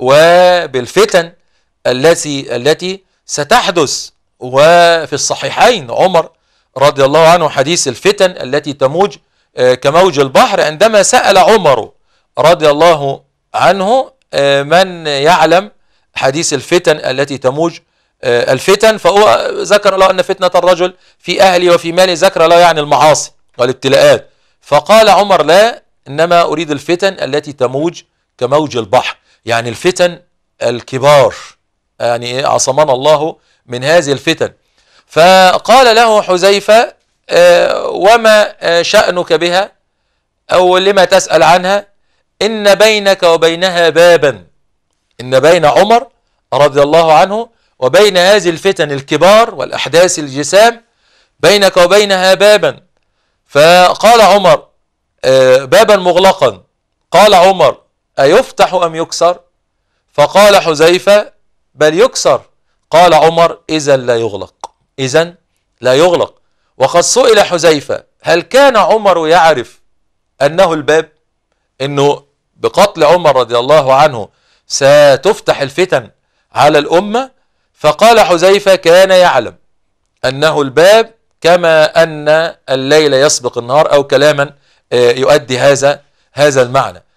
وبالفتن التي التي ستحدث وفي الصحيحين عمر رضي الله عنه حديث الفتن التي تموج آه، كموج البحر عندما سأل عمر رضي الله عنه آه، من يعلم حديث الفتن التي تموج آه، الفتن فهو ذكر له أن فتنة الرجل في أهلي وفي مالي ذكر له يعني المعاصي والابتلاءات فقال عمر لا إنما أريد الفتن التي تموج كموج البحر يعني الفتن الكبار يعني إيه؟ عصمنا الله من هذه الفتن فقال له حذيفة آه، وما آه، شأنك بها أو لما تسأل عنها إن بينك وبينها بابا إن بين عمر رضي الله عنه وبين هذه الفتن الكبار والأحداث الجسام بينك وبينها بابا فقال عمر آه، بابا مغلقا قال عمر أيفتح أم يكسر فقال حذيفة بل يكسر قال عمر إذا لا يغلق إذا لا يغلق وقد سئل حذيفة هل كان عمر يعرف أنه الباب أنه بقتل عمر رضي الله عنه ستفتح الفتن على الأمة فقال حذيفة كان يعلم أنه الباب كما أن الليل يسبق النهار أو كلاما آه، يؤدي هذا هذا المعنى